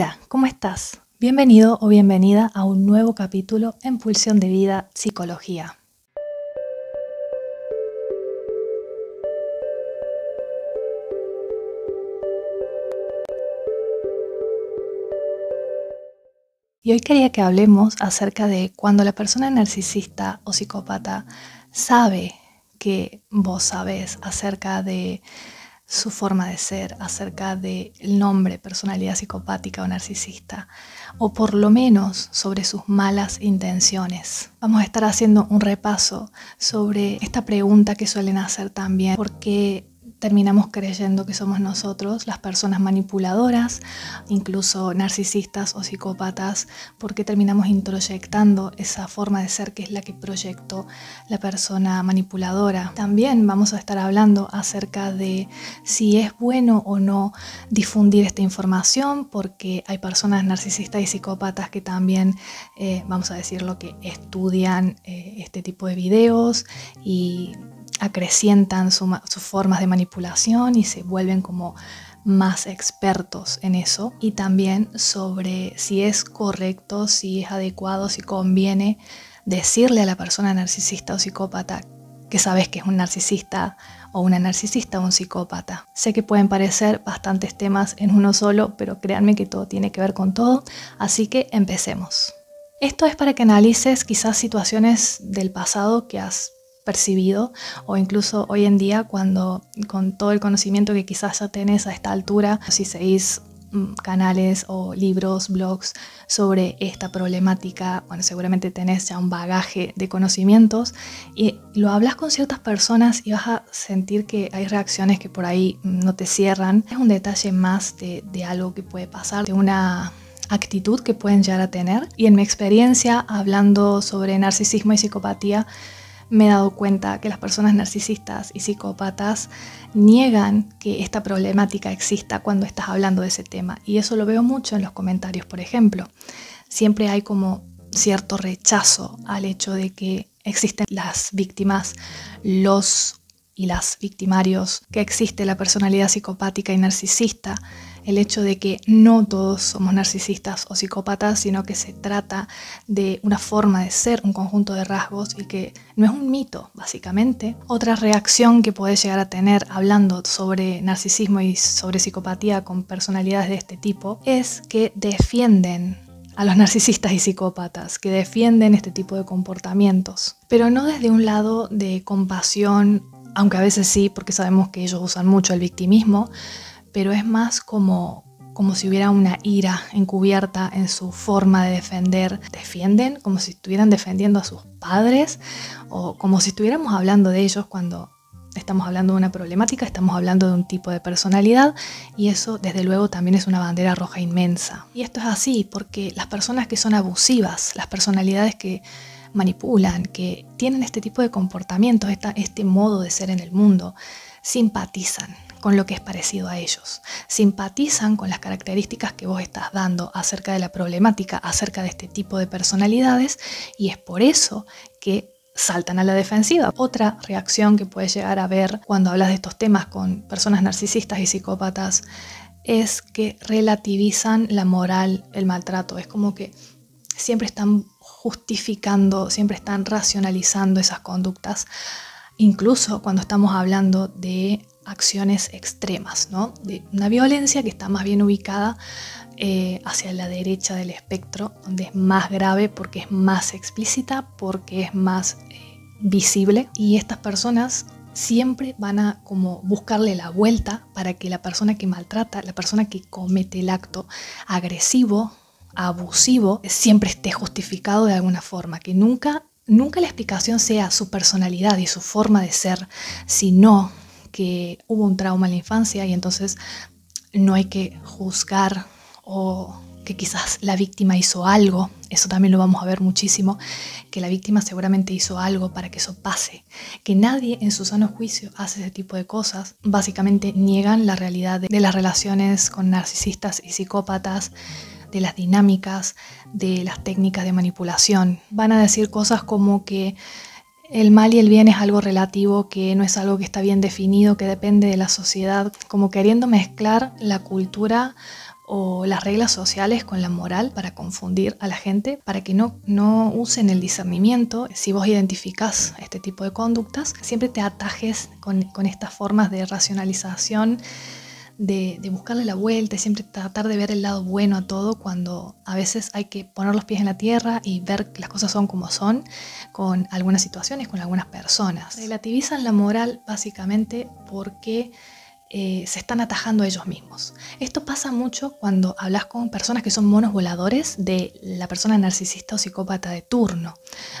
Hola, ¿cómo estás? Bienvenido o bienvenida a un nuevo capítulo en Pulsión de Vida Psicología. Y hoy quería que hablemos acerca de cuando la persona narcisista o psicópata sabe que vos sabes acerca de su forma de ser acerca del nombre personalidad psicopática o narcisista, o por lo menos sobre sus malas intenciones. Vamos a estar haciendo un repaso sobre esta pregunta que suelen hacer también, porque terminamos creyendo que somos nosotros las personas manipuladoras, incluso narcisistas o psicópatas, porque terminamos introyectando esa forma de ser que es la que proyectó la persona manipuladora. También vamos a estar hablando acerca de si es bueno o no difundir esta información, porque hay personas narcisistas y psicópatas que también, eh, vamos a decirlo, que estudian eh, este tipo de videos y acrecientan sus formas de manipulación y se vuelven como más expertos en eso y también sobre si es correcto, si es adecuado, si conviene decirle a la persona narcisista o psicópata que sabes que es un narcisista o una narcisista o un psicópata. Sé que pueden parecer bastantes temas en uno solo, pero créanme que todo tiene que ver con todo, así que empecemos. Esto es para que analices quizás situaciones del pasado que has percibido o incluso hoy en día cuando con todo el conocimiento que quizás ya tenés a esta altura, si seguís mm, canales o libros, blogs sobre esta problemática, bueno, seguramente tenés ya un bagaje de conocimientos y lo hablas con ciertas personas y vas a sentir que hay reacciones que por ahí mm, no te cierran. Es un detalle más de, de algo que puede pasar, de una actitud que pueden llegar a tener. Y en mi experiencia, hablando sobre narcisismo y psicopatía, me he dado cuenta que las personas narcisistas y psicópatas niegan que esta problemática exista cuando estás hablando de ese tema. Y eso lo veo mucho en los comentarios, por ejemplo. Siempre hay como cierto rechazo al hecho de que existen las víctimas, los y las victimarios, que existe la personalidad psicopática y narcisista, el hecho de que no todos somos narcisistas o psicópatas, sino que se trata de una forma de ser, un conjunto de rasgos y que no es un mito, básicamente. Otra reacción que podés llegar a tener hablando sobre narcisismo y sobre psicopatía con personalidades de este tipo es que defienden a los narcisistas y psicópatas que defienden este tipo de comportamientos, pero no desde un lado de compasión, aunque a veces sí, porque sabemos que ellos usan mucho el victimismo, pero es más como como si hubiera una ira encubierta en su forma de defender. Defienden como si estuvieran defendiendo a sus padres o como si estuviéramos hablando de ellos cuando estamos hablando de una problemática, estamos hablando de un tipo de personalidad y eso desde luego también es una bandera roja inmensa. Y esto es así porque las personas que son abusivas, las personalidades que manipulan, que tienen este tipo de comportamientos, este modo de ser en el mundo, simpatizan con lo que es parecido a ellos. Simpatizan con las características que vos estás dando acerca de la problemática, acerca de este tipo de personalidades y es por eso que saltan a la defensiva. Otra reacción que puedes llegar a ver cuando hablas de estos temas con personas narcisistas y psicópatas es que relativizan la moral, el maltrato. Es como que siempre están justificando, siempre están racionalizando esas conductas, incluso cuando estamos hablando de acciones extremas, ¿no? De una violencia que está más bien ubicada eh, hacia la derecha del espectro, donde es más grave porque es más explícita, porque es más eh, visible. Y estas personas siempre van a como buscarle la vuelta para que la persona que maltrata, la persona que comete el acto agresivo, abusivo, siempre esté justificado de alguna forma, que nunca, nunca la explicación sea su personalidad y su forma de ser, sino que hubo un trauma en la infancia y entonces no hay que juzgar o que quizás la víctima hizo algo, eso también lo vamos a ver muchísimo, que la víctima seguramente hizo algo para que eso pase, que nadie en su sano juicio hace ese tipo de cosas, básicamente niegan la realidad de, las relaciones con narcisistas y psicópatas, de las dinámicas, de las técnicas de manipulación. Van a decir cosas como que el mal y el bien es algo relativo, que no es algo que está bien definido, que depende de la sociedad, como queriendo mezclar la cultura o las reglas sociales con la moral para confundir a la gente, para que no, no usen el discernimiento. Si vos identificás este tipo de conductas, siempre te atajes con, con estas formas de racionalización de, buscarle la vuelta siempre tratar de ver el lado bueno a todo cuando a veces hay que poner los pies en la tierra y ver que las cosas son como son con algunas situaciones, con algunas personas. Relativizan la moral básicamente porque eh, se están atajando a ellos mismos. Esto pasa mucho cuando hablas con personas que son monos voladores de la persona narcisista o psicópata de turno.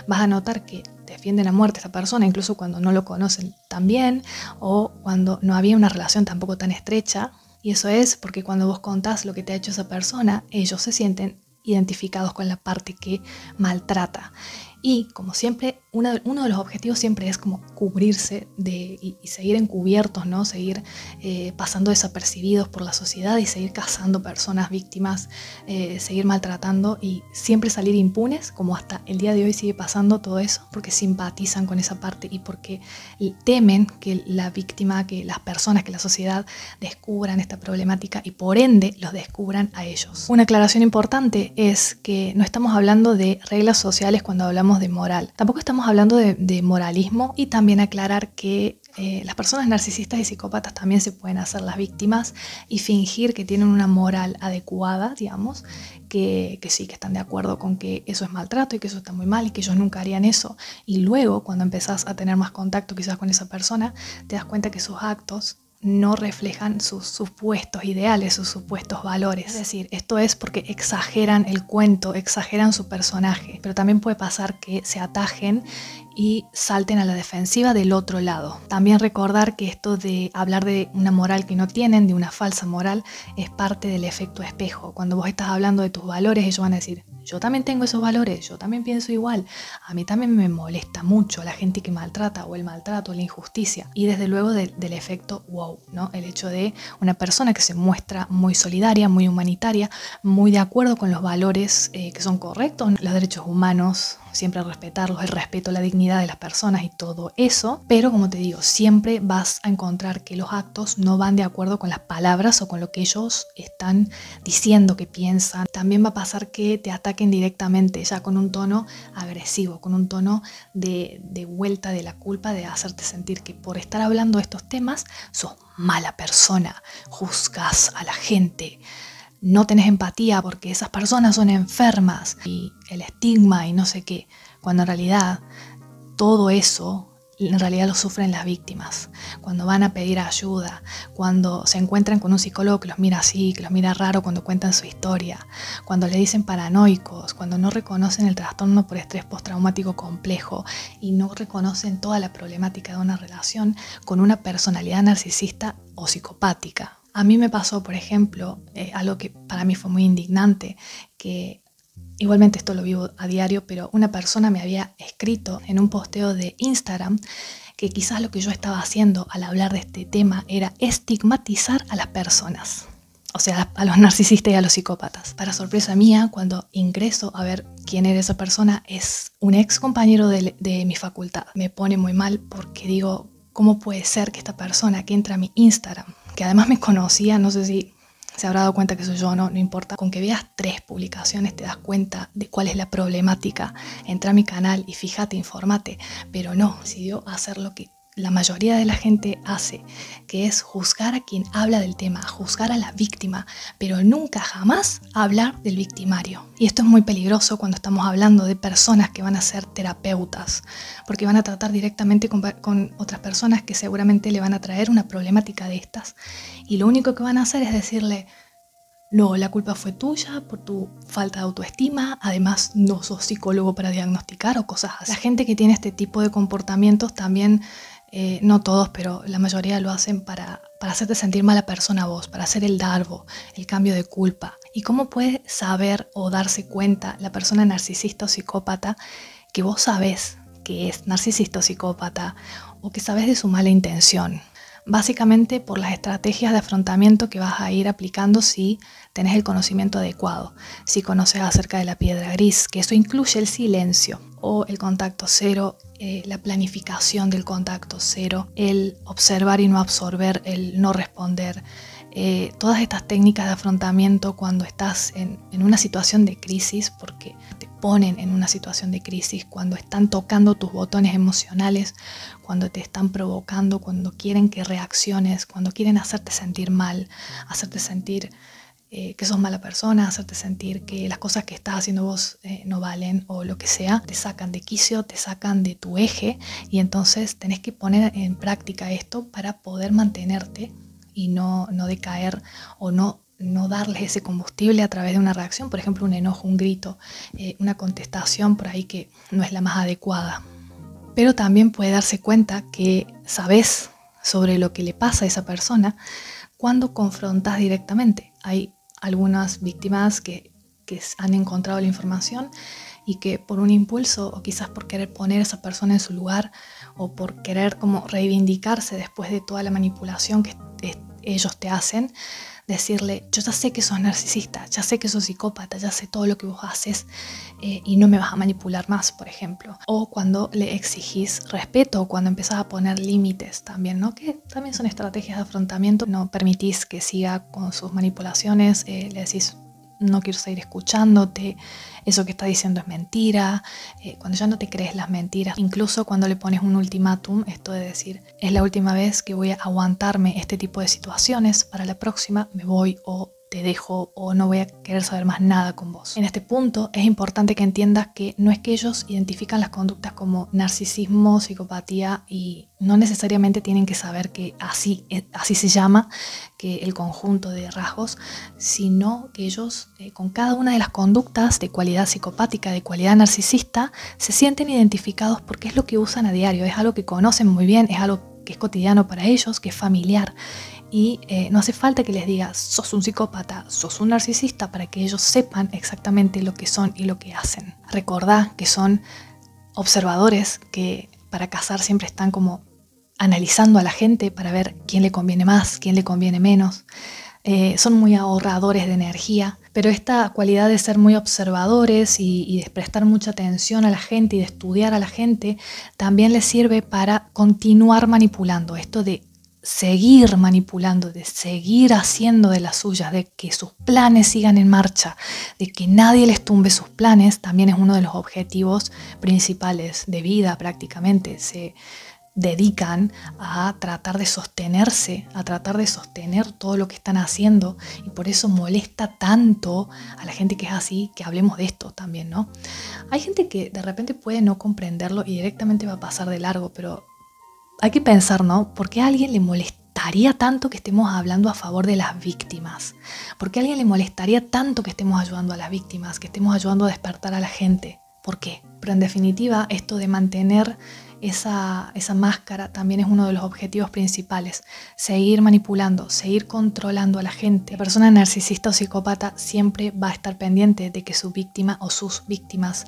Vas a notar que defienden a muerte a esa persona, incluso cuando no lo conocen tan bien o cuando no había una relación tampoco tan estrecha. Y eso es porque cuando vos contás lo que te ha hecho esa persona, ellos se sienten identificados con la parte que maltrata. Y como siempre, uno de los objetivos siempre es como cubrirse de, y, seguir encubiertos, ¿no? seguir eh, pasando desapercibidos por la sociedad y seguir cazando personas víctimas, eh, seguir maltratando y siempre salir impunes, como hasta el día de hoy sigue pasando todo eso, porque simpatizan con esa parte y porque temen que la víctima, que las personas, que la sociedad descubran esta problemática y por ende los descubran a ellos. Una aclaración importante es que no estamos hablando de reglas sociales cuando hablamos de moral. Tampoco estamos hablando de, moralismo y también aclarar que eh, las personas narcisistas y psicópatas también se pueden hacer las víctimas y fingir que tienen una moral adecuada, digamos, que, que, sí, que están de acuerdo con que eso es maltrato y que eso está muy mal y que ellos nunca harían eso. Y luego, cuando empezás a tener más contacto quizás con esa persona, te das cuenta que sus actos no reflejan sus supuestos ideales, sus supuestos valores. Es decir, esto es porque exageran el cuento, exageran su personaje, pero también puede pasar que se atajen y salten a la defensiva del otro lado. También recordar que esto de hablar de una moral que no tienen, de una falsa moral, es parte del efecto espejo. Cuando vos estás hablando de tus valores, ellos van a decir, yo también tengo esos valores, yo también pienso igual, a mí también me molesta mucho la gente que maltrata o el maltrato, la injusticia, y desde luego del efecto wow el hecho de una persona que se muestra muy solidaria, muy humanitaria, muy de acuerdo con los valores eh, que son correctos, los derechos humanos, siempre respetarlos, el respeto, la dignidad de las personas y todo eso, pero como te digo, siempre vas a encontrar que los actos no van de acuerdo con las palabras o con lo que ellos están diciendo que piensan. También va a pasar que te ataquen directamente, ya con un tono agresivo, con un tono de, de vuelta de la culpa, de hacerte sentir que por estar hablando de estos temas sos mala persona, juzgas a la gente no tenés empatía porque esas personas son enfermas y el estigma y no sé qué, cuando en realidad todo eso en realidad lo sufren las víctimas, cuando van a pedir ayuda, cuando se encuentran con un psicólogo que los mira así, que los mira raro cuando cuentan su historia, cuando le dicen paranoicos, cuando no reconocen el trastorno por estrés postraumático complejo y no reconocen toda la problemática de una relación con una personalidad narcisista o psicopática. A mí me pasó, por ejemplo, eh, algo que para mí fue muy indignante, que igualmente esto lo vivo a diario, pero una persona me había escrito en un posteo de Instagram que quizás lo que yo estaba haciendo al hablar de este tema era estigmatizar a las personas. O sea, a los narcisistas y a los psicópatas. Para sorpresa mía, cuando ingreso a ver quién era esa persona, es un ex compañero de mi facultad. Me pone muy mal porque digo, ¿cómo puede ser que esta persona que entra a mi Instagram, que además me conocía, no sé si se habrá dado cuenta que soy yo o no, no importa, con que veas tres publicaciones te das cuenta de cuál es la problemática, entra a mi canal y fíjate, informate, pero no, decidió hacer lo que la mayoría de la gente hace, que es juzgar a quien habla del tema, juzgar a la víctima, pero nunca jamás hablar del victimario. Y esto es muy peligroso cuando estamos hablando de personas que van a ser terapeutas, porque van a tratar directamente con, otras personas que seguramente le van a traer una problemática de estas. Y lo único que van a hacer es decirle, no, la culpa fue tuya por tu falta de autoestima, además no sos psicólogo para diagnosticar o cosas así. La gente que tiene este tipo de comportamientos también eh, no todos, pero la mayoría lo hacen para, para hacerte sentir mala persona a vos, para hacer el darbo, el cambio de culpa. ¿Y cómo puede saber o darse cuenta la persona narcisista o psicópata que vos sabés que es narcisista o psicópata o que sabes de su mala intención? Básicamente por las estrategias de afrontamiento que vas a ir aplicando si tenés el conocimiento adecuado, si conoces acerca de la piedra gris, que eso incluye el silencio o el contacto cero eh, la planificación del contacto cero, el observar y no absorber, el no responder. Eh, todas estas técnicas de afrontamiento cuando estás en, una situación de crisis, porque te ponen en una situación de crisis, cuando están tocando tus botones emocionales, cuando te están provocando, cuando quieren que reacciones, cuando quieren hacerte sentir mal, hacerte sentir eh, que sos mala persona, hacerte sentir que las cosas que estás haciendo vos eh, no valen o lo que sea, te sacan de quicio, te sacan de tu eje y entonces tenés que poner en práctica esto para poder mantenerte y no, no decaer o no, no darles ese combustible a través de una reacción, por ejemplo un enojo, un grito, eh, una contestación por ahí que no es la más adecuada. Pero también puede darse cuenta que sabes sobre lo que le pasa a esa persona cuando confrontas directamente. Hay algunas víctimas que, han encontrado la información y que por un impulso o quizás por querer poner a esa persona en su lugar o por querer como reivindicarse después de toda la manipulación que ellos te hacen, decirle, yo ya sé que sos narcisista, ya sé que sos psicópata, ya sé todo lo que vos haces eh, y no me vas a manipular más, por ejemplo. O cuando le exigís respeto, cuando empezás a poner límites también, ¿no? Que también son estrategias de afrontamiento, no permitís que siga con sus manipulaciones, eh, le decís, no quiero seguir escuchándote, eso que está diciendo es mentira, eh, cuando ya no te crees las mentiras, incluso cuando le pones un ultimátum, esto de decir, es la última vez que voy a aguantarme este tipo de situaciones, para la próxima me voy o te dejo o no voy a querer saber más nada con vos. En este punto es importante que entiendas que no es que ellos identifican las conductas como narcisismo, psicopatía y no necesariamente tienen que saber que así, e, así se llama que el conjunto de rasgos, sino que ellos eh, con cada una de las conductas de cualidad psicopática, de cualidad narcisista, se sienten identificados porque es lo que usan a diario, es algo que conocen muy bien, es algo que es cotidiano para ellos, que es familiar y eh, no hace falta que les diga sos un psicópata, sos un narcisista para que ellos sepan exactamente lo que son y lo que hacen. Recordá que son observadores que para cazar siempre están como analizando a la gente para ver quién le conviene más, quién le conviene menos. Eh, son muy ahorradores de energía, pero esta cualidad de ser muy observadores y, y, de prestar mucha atención a la gente y de estudiar a la gente también les sirve para continuar manipulando. Esto de seguir manipulando, de seguir haciendo de las suyas, de que sus planes sigan en marcha, de que nadie les tumbe sus planes, también es uno de los objetivos principales de vida prácticamente. Se dedican a tratar de sostenerse, a tratar de sostener todo lo que están haciendo y por eso molesta tanto a la gente que es así que hablemos de esto también, ¿no? Hay gente que de repente puede no comprenderlo y directamente va a pasar de largo, pero hay que pensar, ¿no? ¿Por qué a alguien le molestaría tanto que estemos hablando a favor de las víctimas? ¿Por qué a alguien le molestaría tanto que estemos ayudando a las víctimas, que estemos ayudando a despertar a la gente? ¿Por qué? Pero en definitiva, esto de mantener esa, máscara también es uno de los objetivos principales. Seguir manipulando, seguir controlando a la gente. La persona narcisista o psicópata siempre va a estar pendiente de que su víctima o sus víctimas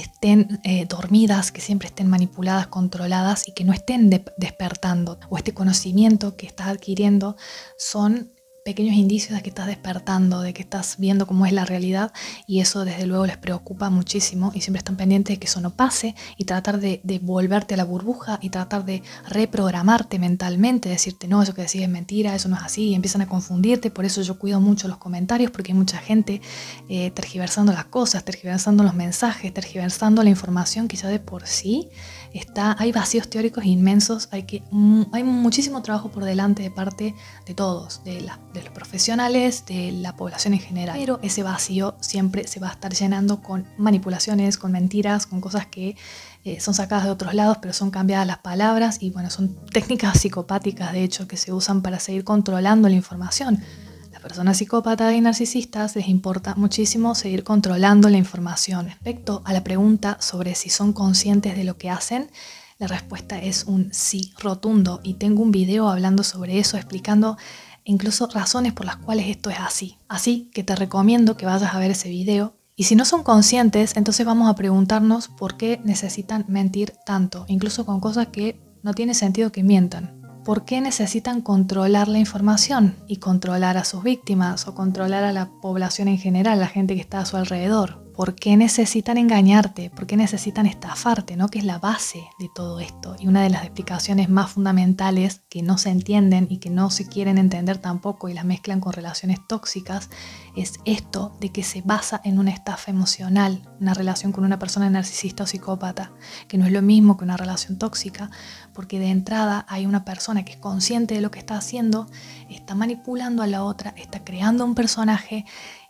estén eh, dormidas, que siempre estén manipuladas, controladas y que no estén despertando. O este conocimiento que estás adquiriendo son pequeños indicios de que estás despertando, de que estás viendo cómo es la realidad y eso desde luego les preocupa muchísimo y siempre están pendientes de que eso no pase y tratar de, de volverte a la burbuja y tratar de reprogramarte mentalmente, decirte no, eso que decís es mentira, eso no es así y empiezan a confundirte, por eso yo cuido mucho los comentarios porque hay mucha gente eh, tergiversando las cosas, tergiversando los mensajes, tergiversando la información que ya de por sí está, hay vacíos teóricos inmensos, hay, que, mm, hay muchísimo trabajo por delante de parte de todos, de las de los profesionales, de la población en general. Pero ese vacío siempre se va a estar llenando con manipulaciones, con mentiras, con cosas que eh, son sacadas de otros lados, pero son cambiadas las palabras y bueno, son técnicas psicopáticas de hecho que se usan para seguir controlando la información. Las personas psicópatas y narcisistas les importa muchísimo seguir controlando la información. Respecto a la pregunta sobre si son conscientes de lo que hacen, la respuesta es un sí rotundo y tengo un video hablando sobre eso, explicando incluso razones por las cuales esto es así. Así que te recomiendo que vayas a ver ese video. Y si no son conscientes, entonces vamos a preguntarnos por qué necesitan mentir tanto, incluso con cosas que no tiene sentido que mientan. ¿Por qué necesitan controlar la información y controlar a sus víctimas o controlar a la población en general, la gente que está a su alrededor? por qué necesitan engañarte, por qué necesitan estafarte, ¿no? que es la base de todo esto y una de las explicaciones más fundamentales que no se entienden y que no se quieren entender tampoco y las mezclan con relaciones tóxicas es esto de que se basa en una estafa emocional, una relación con una persona narcisista o psicópata, que no es lo mismo que una relación tóxica, porque de entrada hay una persona que es consciente de lo que está haciendo, está manipulando a la otra, está creando un personaje,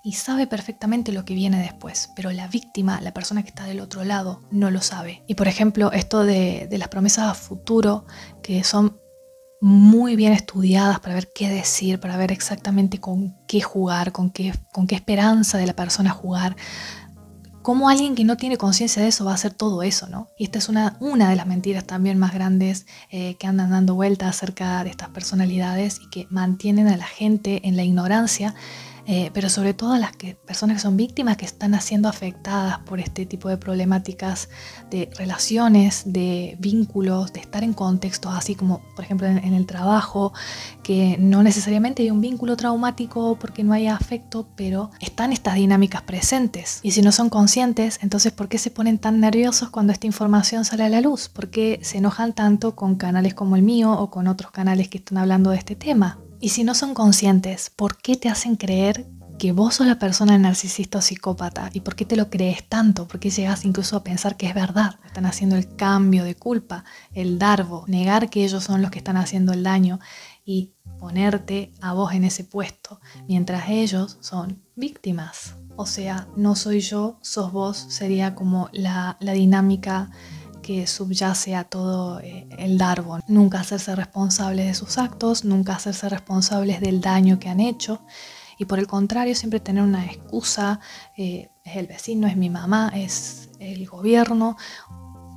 y sabe perfectamente lo que viene después, pero la víctima, la persona que está del otro lado, no lo sabe. Y por ejemplo, esto de, las promesas a futuro, que son muy bien estudiadas para ver qué decir, para ver exactamente con qué jugar, con qué, con qué esperanza de la persona jugar. ¿Cómo alguien que no tiene conciencia de eso va a hacer todo eso, no? Y esta es una, una de las mentiras también más grandes eh, que andan dando vueltas acerca de estas personalidades y que mantienen a la gente en la ignorancia eh, pero sobre todo a las personas que son víctimas, que están siendo afectadas por este tipo de problemáticas de relaciones, de vínculos, de estar en contextos así como, por ejemplo, en, en el trabajo, que no necesariamente hay un vínculo traumático porque no hay afecto, pero están estas dinámicas presentes. Y si no son conscientes, entonces, ¿por qué se ponen tan nerviosos cuando esta información sale a la luz? ¿Por qué se enojan tanto con canales como el mío o con otros canales que están hablando de este tema? Y si no son conscientes, ¿por qué te hacen creer que vos sos la persona narcisista o psicópata? ¿Y por qué te lo crees tanto? ¿Por qué llegas incluso a pensar que es verdad? Están haciendo el cambio de culpa, el darbo, negar que ellos son los que están haciendo el daño y ponerte a vos en ese puesto, mientras ellos son víctimas. O sea, no soy yo, sos vos, sería como la, la dinámica que subyace a todo eh, el darwin Nunca hacerse responsables de sus actos, nunca hacerse responsables del daño que han hecho y por el contrario siempre tener una excusa, eh, es el vecino, es mi mamá, es el gobierno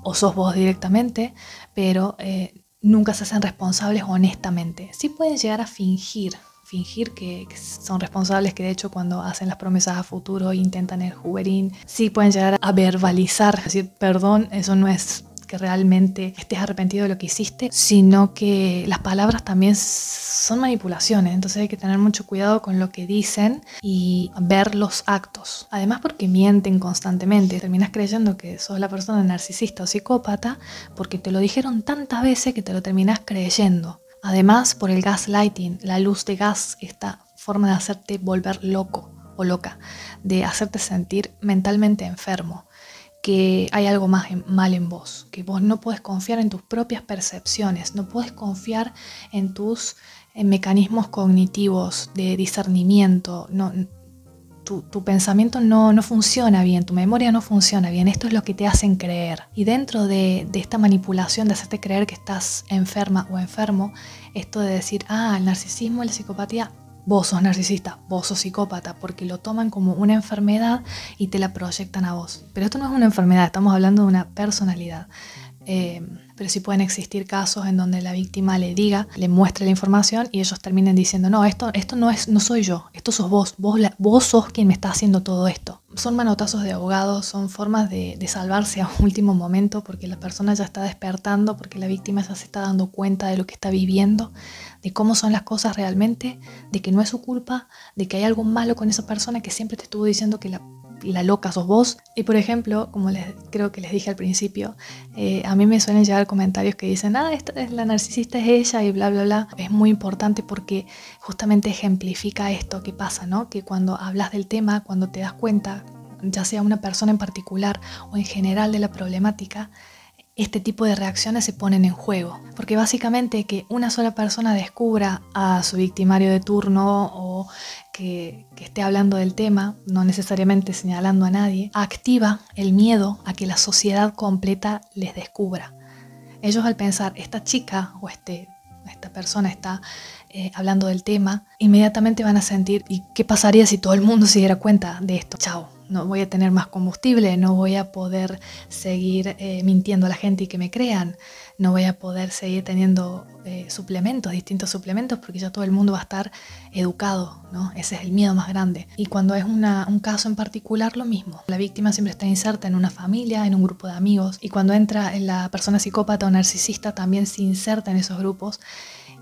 o sos vos directamente, pero eh, nunca se hacen responsables honestamente. Sí pueden llegar a fingir fingir que son responsables, que de hecho cuando hacen las promesas a futuro intentan el juberín, sí pueden llegar a verbalizar, decir, perdón, eso no es que realmente estés arrepentido de lo que hiciste, sino que las palabras también son manipulaciones, entonces hay que tener mucho cuidado con lo que dicen y ver los actos. Además porque mienten constantemente, terminas creyendo que sos la persona narcisista o psicópata porque te lo dijeron tantas veces que te lo terminas creyendo. Además, por el gaslighting, la luz de gas, esta forma de hacerte volver loco o loca, de hacerte sentir mentalmente enfermo, que hay algo más mal en vos, que vos no puedes confiar en tus propias percepciones, no puedes confiar en tus mecanismos cognitivos de discernimiento, no, tu, pensamiento no, funciona bien, tu memoria no funciona bien, esto es lo que te hacen creer. Y dentro de, esta manipulación de hacerte creer que estás enferma o enfermo, esto de decir, ah, el narcisismo y la psicopatía vos sos narcisista, vos sos psicópata, porque lo toman como una enfermedad y te la proyectan a vos. Pero esto no es una enfermedad, estamos hablando de una personalidad. Eh, pero sí pueden existir casos en donde la víctima le diga, le muestre la información y ellos terminen diciendo, no, esto, esto no, es, no soy yo, esto sos vos, vos, vos sos quien me está haciendo todo esto. Son manotazos de abogados, son formas de, de salvarse a un último momento porque la persona ya está despertando, porque la víctima ya se está dando cuenta de lo que está viviendo, de cómo son las cosas realmente, de que no es su culpa, de que hay algo malo con esa persona que siempre te estuvo diciendo que la la loca sos vos. Y por ejemplo, como les, creo que les dije al principio, eh, a mí me suelen llegar comentarios que dicen, ah, esta es la narcisista es ella y bla, bla, bla. Es muy importante porque justamente ejemplifica esto que pasa, ¿no? Que cuando hablas del tema, cuando te das cuenta, ya sea una persona en particular o en general de la problemática, este tipo de reacciones se ponen en juego. Porque básicamente que una sola persona descubra a su victimario de turno o que, esté hablando del tema, no necesariamente señalando a nadie, activa el miedo a que la sociedad completa les descubra. Ellos al pensar, esta chica o este, esta persona está eh, hablando del tema, inmediatamente van a sentir, ¿y qué pasaría si todo el mundo se diera cuenta de esto? Chao, no voy a tener más combustible, no voy a poder seguir eh, mintiendo a la gente y que me crean, no voy a poder seguir teniendo eh, suplementos, distintos suplementos, porque ya todo el mundo va a estar educado, ¿no? Ese es el miedo más grande. Y cuando es un caso en particular, lo mismo. La víctima siempre está inserta en una familia, en un grupo de amigos, y cuando entra la persona psicópata o narcisista, también se inserta en esos grupos,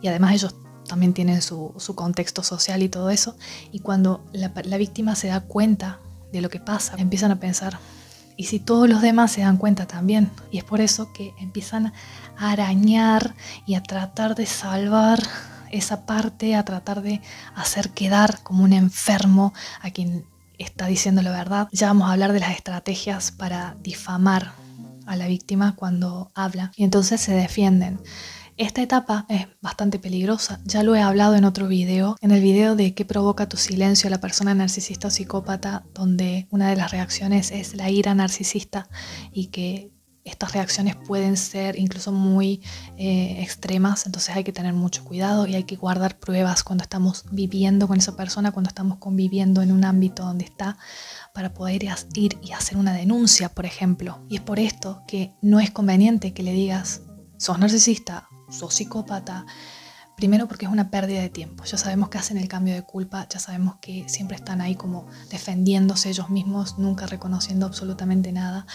y además ellos también tienen su, contexto social y todo eso, y cuando la víctima se da cuenta de lo que pasa. Empiezan a pensar, ¿y si todos los demás se dan cuenta también? Y es por eso que empiezan a arañar y a tratar de salvar esa parte, a tratar de hacer quedar como un enfermo a quien está diciendo la verdad. Ya vamos a hablar de las estrategias para difamar a la víctima cuando habla. Y entonces se defienden. Esta etapa es bastante peligrosa, ya lo he hablado en otro video, en el video de qué provoca tu silencio a la persona narcisista o psicópata, donde una de las reacciones es la ira narcisista y que estas reacciones pueden ser incluso muy eh, extremas, entonces hay que tener mucho cuidado y hay que guardar pruebas cuando estamos viviendo con esa persona, cuando estamos conviviendo en un ámbito donde está, para poder ir y hacer una denuncia, por ejemplo. Y es por esto que no es conveniente que le digas, sos narcisista su psicópata. Primero porque es una pérdida de tiempo. Ya sabemos que hacen el cambio de culpa, ya sabemos que siempre están ahí como defendiéndose ellos mismos, nunca reconociendo absolutamente nada.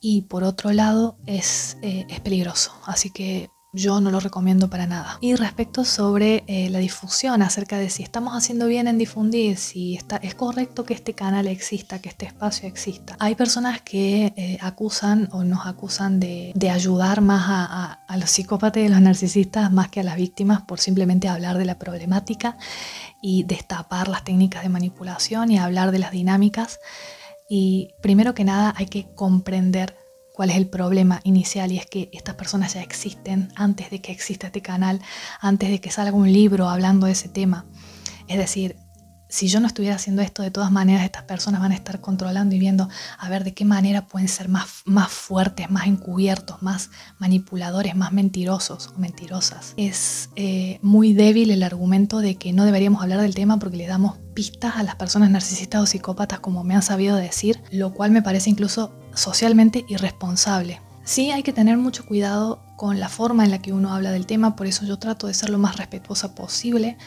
Y por otro lado es, eh, es peligroso. Así que yo no lo recomiendo para nada. Y respecto sobre eh, la difusión, acerca de si estamos haciendo bien en difundir, si es correcto que este canal exista, que este espacio exista. Hay personas que eh, acusan o nos acusan de, ayudar más a, a los psicópatas y a los narcisistas más que a las víctimas por simplemente hablar de la problemática y destapar las técnicas de manipulación y hablar de las dinámicas. Y primero que nada hay que comprender cuál es el problema inicial y es que estas personas ya existen antes de que exista este canal, antes de que salga un libro hablando de ese tema. Es decir, si yo no estuviera haciendo esto, de todas maneras estas personas van a estar controlando y viendo a ver de qué manera pueden ser más, más fuertes, más encubiertos, más manipuladores, más mentirosos o mentirosas. Es eh, muy débil el argumento de que no deberíamos hablar del tema porque les damos pistas a las personas narcisistas o psicópatas, como me han sabido decir, lo cual me parece incluso socialmente irresponsable. Sí hay que tener mucho cuidado con la forma en la que uno habla del tema, por eso yo trato de ser lo más respetuosa posible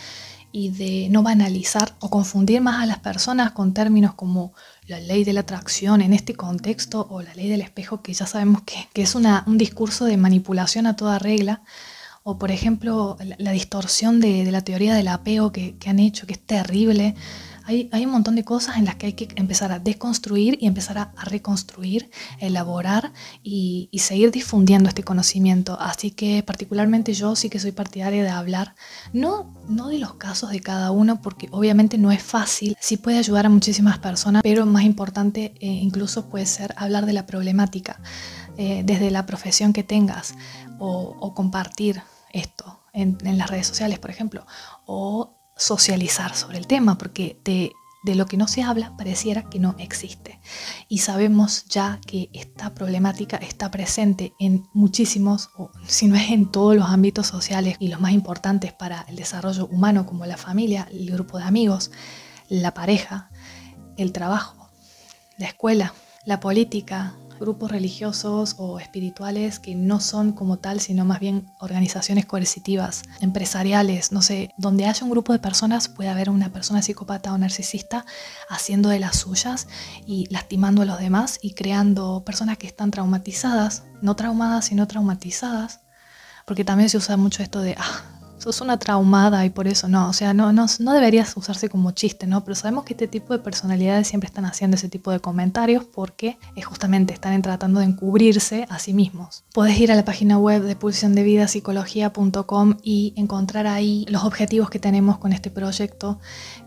y de no banalizar o confundir más a las personas con términos como la ley de la atracción en este contexto o la ley del espejo, que ya sabemos que, es un discurso de manipulación a toda regla, o por ejemplo la, distorsión de, la teoría del apego que, que han hecho, que es terrible hay, un montón de cosas en las que hay que empezar a desconstruir y empezar a, reconstruir, elaborar y, seguir difundiendo este conocimiento. Así que particularmente yo sí que soy partidaria de hablar, no, no de los casos de cada uno, porque obviamente no es fácil, sí puede ayudar a muchísimas personas, pero más importante eh, incluso puede ser hablar de la problemática, eh, desde la profesión que tengas o, compartir esto en, en, las redes sociales, por ejemplo, o socializar sobre el tema, porque de, lo que no se habla pareciera que no existe. Y sabemos ya que esta problemática está presente en muchísimos, o si no es en todos los ámbitos sociales y los más importantes para el desarrollo humano, como la familia, el grupo de amigos, la pareja, el trabajo, la escuela, la política, grupos religiosos o espirituales que no son como tal, sino más bien organizaciones coercitivas, empresariales, no sé, donde haya un grupo de personas puede haber una persona psicópata o narcisista haciendo de las suyas y lastimando a los demás y creando personas que están traumatizadas, no traumadas, sino traumatizadas, porque también se usa mucho esto de, ah, sos una traumada y por eso no, o sea, no, no, deberías usarse como chiste, ¿no? Pero sabemos que este tipo de personalidades siempre están haciendo ese tipo de comentarios porque es justamente están tratando de encubrirse a sí mismos. Podés ir a la página web de Pulsión y encontrar ahí los objetivos que tenemos con este proyecto,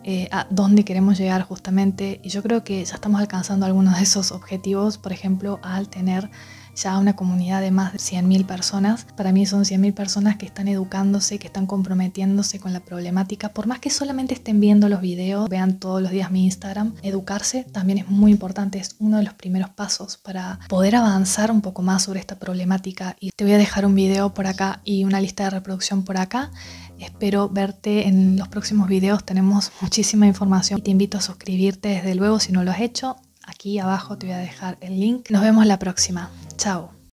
eh, a dónde queremos llegar justamente. Y yo creo que ya estamos alcanzando algunos de esos objetivos, por ejemplo, al tener ya una comunidad de más de 100.000 personas. Para mí son 100.000 personas que están educándose, que están comprometiéndose con la problemática. Por más que solamente estén viendo los videos, vean todos los días mi Instagram, educarse también es muy importante, es uno de los primeros pasos para poder avanzar un poco más sobre esta problemática. Y te voy a dejar un video por acá y una lista de reproducción por acá. Espero verte en los próximos videos, tenemos muchísima información te invito a suscribirte desde luego si no lo has hecho Aquí abajo te voy a dejar el link. Nos vemos la próxima. Chao.